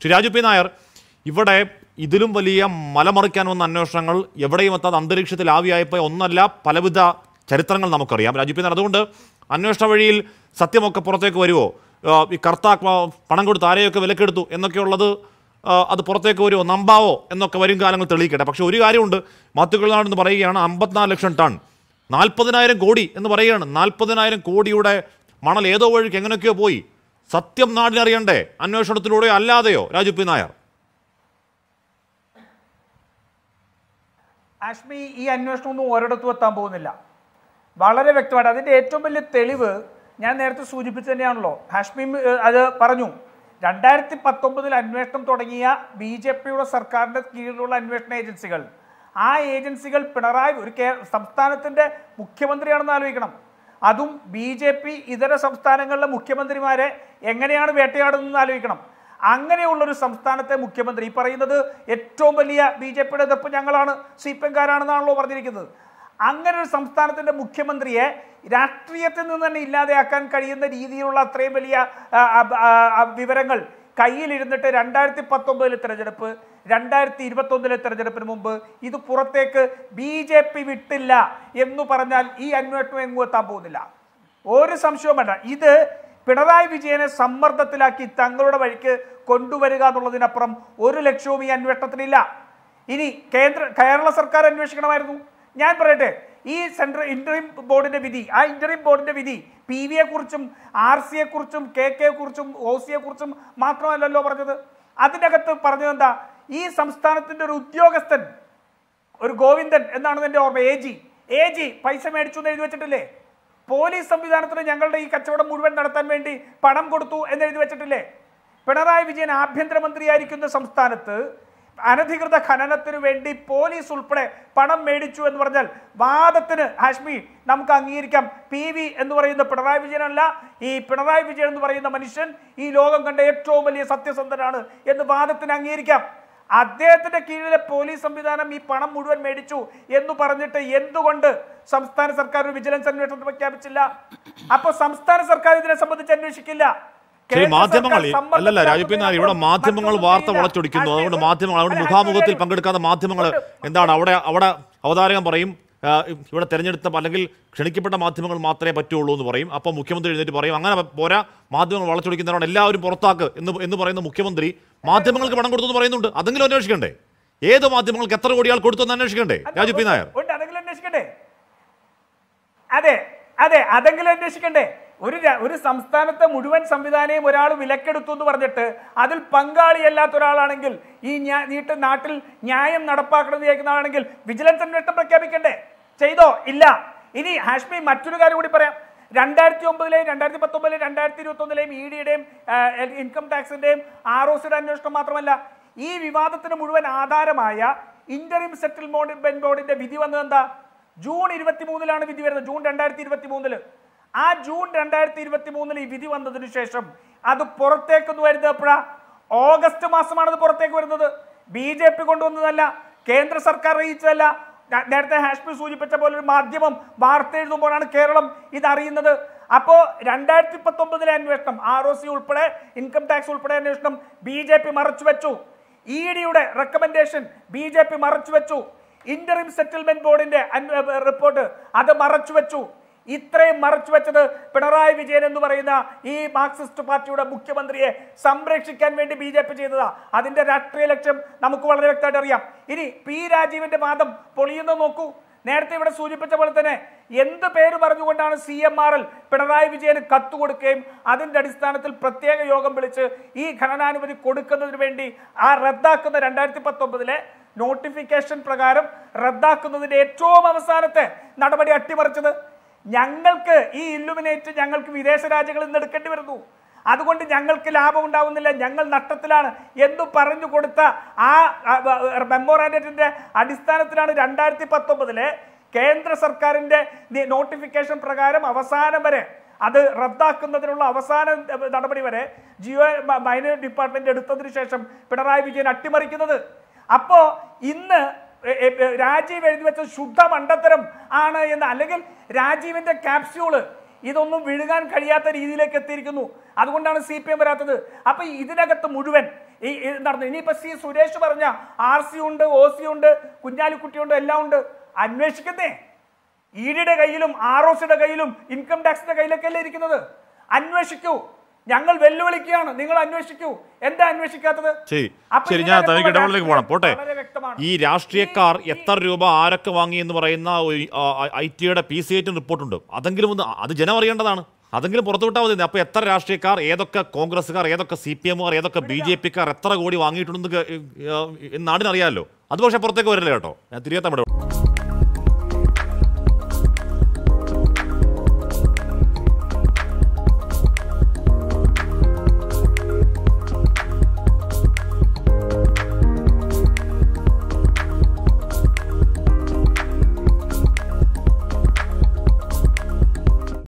Shri Raju P Nair ഇവിടെ ഇതിലും വലിയ മലമറിക്കാൻ വന്ന അന്വേഷണങ്ങൾ എവിടെയും എത്താതെ അന്തരീക്ഷത്തിൽ ആവിയായപ്പോൾ ഒന്നല്ല പലവിധ ചരിത്രങ്ങൾ നമുക്കറിയാം രാജു പി നായർ അതുകൊണ്ട് അന്വേഷണ വഴിയിൽ സത്യമൊക്കെ പുറത്തേക്ക് വരുമോ ഈ കർത്ത പണം കൊടുത്ത് ആരെയൊക്കെ വിലക്കെടുത്തു എന്നൊക്കെയുള്ളത് അത് പുറത്തേക്ക് വരുമോ നമ്പാവോ എന്നൊക്കെ വരും കാലങ്ങൾ തെളിയിക്കട്ടെ പക്ഷേ ഒരു കാര്യമുണ്ട് മാത്തുക്കളാണെന്ന് പറയുകയാണ് അമ്പത്തിനാല് ലക്ഷം ടൺ നാൽപ്പതിനായിരം കോടി എന്ന് പറയുകയാണ് നാൽപ്പതിനായിരം കോടിയുടെ മണൽ ഏതോ വഴിക്ക് എങ്ങനെയൊക്കെയോ പോയി സത്യം നാടിനറിയണ്ടേ അന്വേഷണത്തിലൂടെ അല്ലാതെയോ രാജു പി നായർ ആഷ്മി ഈ ഒന്നും ഒരിടത്തും എത്താൻ പോകുന്നില്ല വളരെ വ്യക്തമായിട്ട് അതിൻ്റെ ഏറ്റവും വലിയ തെളിവ് ഞാൻ നേരത്തെ സൂചിപ്പിച്ചു തന്നെയാണല്ലോ ഹാഷ്മി അത് പറഞ്ഞു രണ്ടായിരത്തി പത്തൊമ്പതിൽ അന്വേഷണം തുടങ്ങിയ ബി ജെ പിയുടെ സർക്കാരിൻ്റെ കീഴിലുള്ള അന്വേഷണ ഏജൻസികൾ ആ ഏജൻസികൾ പിണറായി ഒരു സംസ്ഥാനത്തിൻ്റെ മുഖ്യമന്ത്രിയാണെന്ന് ആലോചിക്കണം അതും ബി ജെ പി ഇതര സംസ്ഥാനങ്ങളിലെ മുഖ്യമന്ത്രിമാരെ എങ്ങനെയാണ് വേട്ടയാടുന്നതെന്ന് ആലോചിക്കണം അങ്ങനെയുള്ളൊരു സംസ്ഥാനത്തെ മുഖ്യമന്ത്രി ഈ പറയുന്നത് ഏറ്റവും വലിയ ബി ജെ പിയുടെ എതിർപ്പ് ഞങ്ങളാണ് സി പി എംകാരാണെന്നാണല്ലോ പറഞ്ഞിരിക്കുന്നത് അങ്ങനെ ഒരു സംസ്ഥാനത്തിൻ്റെ മുഖ്യമന്ത്രിയെ രാഷ്ട്രീയത്തിൽ നിന്ന് തന്നെ ഇല്ലാതെയാക്കാൻ കഴിയുന്ന രീതിയിലുള്ള അത്രയും വലിയ വിവരങ്ങൾ കയ്യിലിരുന്നിട്ട് രണ്ടായിരത്തി പത്തൊമ്പതിലെ തെരഞ്ഞെടുപ്പ് രണ്ടായിരത്തി ഇരുപത്തൊന്നിലെ തെരഞ്ഞെടുപ്പിന് മുമ്പ് ഇത് പുറത്തേക്ക് ബി ജെ പി വിട്ടില്ല എന്ന് പറഞ്ഞാൽ ഈ അന്വേഷണം എങ്ങും എത്താൻ പോകുന്നില്ല ഒരു സംശയവും വേണ്ട ഇത് പിണറായി വിജയനെ സമ്മർദ്ദത്തിലാക്കി തങ്ങളുടെ വഴിക്ക് കൊണ്ടുവരിക എന്നുള്ളതിനപ്പുറം ഒരു ലക്ഷ്യവും ഈ അന്വേഷണത്തിനില്ല ഇനി കേന്ദ്ര കേരള സർക്കാർ അന്വേഷിക്കണമായിരുന്നു ഞാൻ പറയട്ടെ ഈ സെൻട്രൽ ഇൻ്ററിം ബോർഡിൻ്റെ വിധി ആ ഇൻ്ററിം ബോർഡിൻ്റെ വിധി പി കുറിച്ചും ആർ കുറിച്ചും കെ കെയെക്കുറിച്ചും ഒ സിയെക്കുറിച്ചും മാത്രമല്ലല്ലോ പറഞ്ഞത് അതിനകത്ത് പറഞ്ഞത് എന്താ ഈ സംസ്ഥാനത്തിൻ്റെ ഒരു ഉദ്യോഗസ്ഥൻ ഒരു ഗോവിന്ദൻ എന്നാണ് എൻ്റെ ഓർമ്മ എ ജി എ ജി പൈസ മേടിച്ചു എന്ന് എഴുതി വെച്ചിട്ടില്ലേ പോലീസ് സംവിധാനത്തിന് ഞങ്ങളുടെ ഈ കച്ചവടം മുഴുവൻ നടത്താൻ വേണ്ടി പണം കൊടുത്തു എന്ന് എഴുതി വെച്ചിട്ടില്ലേ പിണറായി വിജയൻ ആഭ്യന്തരമന്ത്രിയായിരിക്കുന്ന സംസ്ഥാനത്ത് അനധികൃത ഖനനത്തിന് വേണ്ടി പോലീസ് ഉൾപ്പെടെ പണം മേടിച്ചു എന്ന് പറഞ്ഞാൽ വാദത്തിന് ഹാഷ്മി നമുക്ക് അംഗീകരിക്കാം പി വി എന്ന് പറയുന്ന പിണറായി വിജയനല്ല ഈ പിണറായി വിജയൻ എന്ന് പറയുന്ന മനുഷ്യൻ ഈ ലോകം കണ്ട ഏറ്റവും വലിയ സത്യസന്ധനാണ് എന്ന് വാദത്തിന് അംഗീകരിക്കാം അദ്ദേഹത്തിന്റെ കീഴിലെ പോലീസ് സംവിധാനം ഈ പണം മുഴുവൻ മേടിച്ചു എന്ന് പറഞ്ഞിട്ട് എന്തുകൊണ്ട് സംസ്ഥാന സർക്കാർ ഒരു വിജിലൻസ് അന്വേഷണം പ്രഖ്യാപിച്ചില്ല അപ്പോൾ സംസ്ഥാന സർക്കാർ ഇതിനെ സംബന്ധിച്ച് അന്വേഷിക്കില്ല ശരി മാധ്യമങ്ങൾ അല്ലല്ല രാജപ്പി ഇവിടെ മാധ്യമങ്ങൾ വാർത്ത വളച്ചൊടിക്കുന്നു അതുകൊണ്ട് മാധ്യമങ്ങൾ അവിടെ മുഖാമുഖത്തിൽ പങ്കെടുക്കാത്ത മാധ്യമങ്ങൾ എന്താണ് അവിടെ അവിടെ അവതാരകം പറയും ഇവിടെ തെരഞ്ഞെടുത്ത അല്ലെങ്കിൽ ക്ഷണിക്കപ്പെട്ട മാധ്യമങ്ങൾ മാത്രമേ പറ്റുള്ളൂ എന്ന് പറയും അപ്പോൾ മുഖ്യമന്ത്രി എഴുന്നേറ്റ് പറയും അങ്ങനെ പോരാ മാധ്യമങ്ങൾ വളച്ചൊടിക്കുന്നവരാണ് എല്ലാവരും പുറത്താക്ക് എന്ന് എന്ന് പറയുന്ന മുഖ്യമന്ത്രി മാധ്യമങ്ങൾക്ക് പണം കൊടുത്തു എന്ന് പറയുന്നുണ്ട് അതെങ്കിലും അന്വേഷിക്കണ്ടേ ഏത് മാധ്യമങ്ങൾക്ക് എത്ര കോടിയാൾ കൊടുത്തു എന്ന് അന്വേഷിക്കണ്ടേ രാജു പി നായർ അതെ അതെ അതെങ്കിലും അന്വേഷിക്കണ്ടേ ഒരു ഒരു സംസ്ഥാനത്തെ മുഴുവൻ സംവിധാനവും ഒരാൾ വിലക്കെടുത്തു എന്ന് പറഞ്ഞിട്ട് അതിൽ പങ്കാളിയല്ലാത്ത ഒരാളാണെങ്കിൽ ഈ നീട്ട് നാട്ടിൽ ന്യായം നടപ്പാക്കണമെന്ന് കേൾക്കുന്ന ആളാണെങ്കിൽ വിജിലൻസ് അന്വേഷണം പ്രഖ്യാപിക്കണ്ടേ ചെയ്തോ ഇല്ല ഇനി ഹാഷ്മി മറ്റൊരു കാര്യം കൂടി പറയാം രണ്ടായിരത്തി ഒമ്പതിലെയും രണ്ടായിരത്തി പത്തൊമ്പതിലെയും രണ്ടായിരത്തി ഇരുപത്തി ഒന്നിലെയും ഇ ഡിയുടെയും ഇൻകം ടാക്സിന്റെയും ആർ ഒ സിയുടെ അന്വേഷണം മാത്രമല്ല ഈ വിവാദത്തിന് മുഴുവൻ ആധാരമായ ഇന്ററിം സെറ്റിൽമെന്റ് ബോർഡിന്റെ വിധി വന്നത് എന്താ ജൂൺ ഇരുപത്തി മൂന്നിലാണ് വിധി വരുന്നത് ജൂൺ രണ്ടായിരത്തി ഇരുപത്തി മൂന്നില് ആ ജൂൺ രണ്ടായിരത്തി ഇരുപത്തി മൂന്നിൽ ഈ വിധി വന്നതിന് ശേഷം അത് വരുന്നത് എപ്പോഴാ ഓഗസ്റ്റ് മാസമാണത് പുറത്തേക്ക് വരുന്നത് ബി ജെ പി കൊണ്ടുവന്നതല്ല കേന്ദ്ര സർക്കാർ അറിയിച്ചതല്ല നേരത്തെ ഹാഷ്മി സൂചിപ്പിച്ച പോലെ ഒരു മാധ്യമം വാർത്ത എഴുതുമ്പോഴാണ് കേരളം ഇതറിയുന്നത് അപ്പോൾ രണ്ടായിരത്തി പത്തൊമ്പതിലെ അന്വേഷണം ആർ ഒ സി ഉൾപ്പെടെ ഇൻകം ടാക്സ് ഉൾപ്പെടെ അന്വേഷണം ബി ജെ പി മറച്ചുവെച്ചു ഇ ഡിയുടെ റെക്കമെൻഡേഷൻ ബി ജെ പി മറച്ചുവെച്ചു ഇന്ററിം സെറ്റിൽമെന്റ് ബോർഡിന്റെ റിപ്പോർട്ട് അത് മറച്ചുവെച്ചു ഇത്രയും മറച്ചു വെച്ചത് പിണറായി വിജയൻ എന്ന് പറയുന്ന ഈ മാർക്സിസ്റ്റ് പാർട്ടിയുടെ മുഖ്യമന്ത്രിയെ സംരക്ഷിക്കാൻ വേണ്ടി ബി ജെ പി ചെയ്തതാ അതിന്റെ രാഷ്ട്രീയ ലക്ഷ്യം നമുക്ക് വളരെ വ്യക്തമായിട്ട് അറിയാം ഇനി പി രാജീവിന്റെ വാദം പൊളിയുന്നത് നോക്കൂ നേരത്തെ ഇവിടെ സൂചിപ്പിച്ച പോലെ തന്നെ എന്ത് പേര് പറഞ്ഞുകൊണ്ടാണ് C M R L Pinarayi വിജയന് കത്ത് കൊടുക്കുകയും അതിന്റെ അടിസ്ഥാനത്തിൽ പ്രത്യേക യോഗം വിളിച്ച് ഈ ഖനനാനുമതി കൊടുക്കുന്നതിന് വേണ്ടി ആ റദ്ദാക്കുന്ന രണ്ടായിരത്തി പത്തൊമ്പതിലെ നോട്ടിഫിക്കേഷൻ പ്രകാരം റദ്ദാക്കുന്നതിന്റെ ഏറ്റവും അവസാനത്തെ നടപടി അട്ടിമറിച്ചത് ഞങ്ങൾക്ക് ഈ ഇല്ലുമിനേറ്റ് ഞങ്ങൾക്ക് വിദേശ രാജ്യങ്ങളിൽ നിന്ന് എടുക്കേണ്ടി വരുന്നു അതുകൊണ്ട് ഞങ്ങൾക്ക് ലാഭം ഉണ്ടാവുന്നില്ല ഞങ്ങൾ നഷ്ടത്തിലാണ് എന്ന് പറഞ്ഞു കൊടുത്ത ആ മെമ്മോറാൻഡത്തിൻ്റെ അടിസ്ഥാനത്തിലാണ് രണ്ടായിരത്തി പത്തൊമ്പതിലെ കേന്ദ്ര സർക്കാരിൻ്റെ നോട്ടിഫിക്കേഷൻ പ്രകാരം അവസാനം വരെ അത് റദ്ദാക്കുന്നതിനുള്ള അവസാന നടപടി വരെ ജിയോ മൈനറി ഡിപ്പാർട്ട്മെന്റ് എടുത്തതിന് ശേഷം പിണറായി വിജയൻ അട്ടിമറിക്കുന്നത് അപ്പോൾ ഇന്ന് രാജീവ് എഴുതി വെച്ച ശുദ്ധ മണ്ടത്തരം ആണ് എന്ന് അല്ലെങ്കിൽ രാജീവിൻ്റെ ക്യാപ്സ്യൂള് ഇതൊന്നും വിഴുകാൻ കഴിയാത്ത രീതിയിലേക്ക് എത്തിയിരിക്കുന്നു അതുകൊണ്ടാണ് സി പി എം വരാത്തത് അപ്പം ഇതിനകത്ത് മുഴുവൻ ഈ നടന്നു ഇനിയിപ്പോൾ സി സുരേഷ് പറഞ്ഞ ആർ സി ഉണ്ട് ഒ സി ഉണ്ട് കുഞ്ഞാലിക്കുട്ടിയുണ്ട് എല്ലാം ഉണ്ട് അന്വേഷിക്കുന്നേ ഡിയുടെ e കയ്യിലും ആർ ഒ സിയുടെ കയ്യിലും ഇൻകം ടാക്സിന്റെ കയ്യിലൊക്കെ അല്ലേ ഇരിക്കുന്നത് അന്വേഷിക്കൂ ഞങ്ങൾ വെല്ലുവിളിക്കുകയാണ് നിങ്ങൾ അന്വേഷിക്കൂ എന്താ അന്വേഷിക്കാത്തത് ശരി ഞാൻ ഇടപെടലേക്ക് പോകണം പോട്ടെ ഈ രാഷ്ട്രീയക്കാർ എത്ര രൂപ ആരൊക്കെ വാങ്ങി എന്ന് പറയുന്ന ഐ ടിയുടെ പി സി ഐറ്റും റിപ്പോർട്ടുണ്ട് അതെങ്കിലും ഒന്ന് അത് ജനം അറിയേണ്ടതാണ് അതെങ്കിലും പുറത്തുവിട്ടാൽ മതി അപ്പോൾ എത്ര രാഷ്ട്രീയക്കാർ ഏതൊക്കെ കോൺഗ്രസ്സുകാർ ഏതൊക്കെ സി പി എമ്മുകാർ ഏതൊക്കെ ബി ജെ പിക്കാർ എത്ര കോടി വാങ്ങിയിട്ടുണ്ടെന്ന് നാടിനറിയാമല്ലോ അത് പക്ഷേ പുറത്തേക്ക് വരില്ല കേട്ടോ ഞാൻ തിരികെ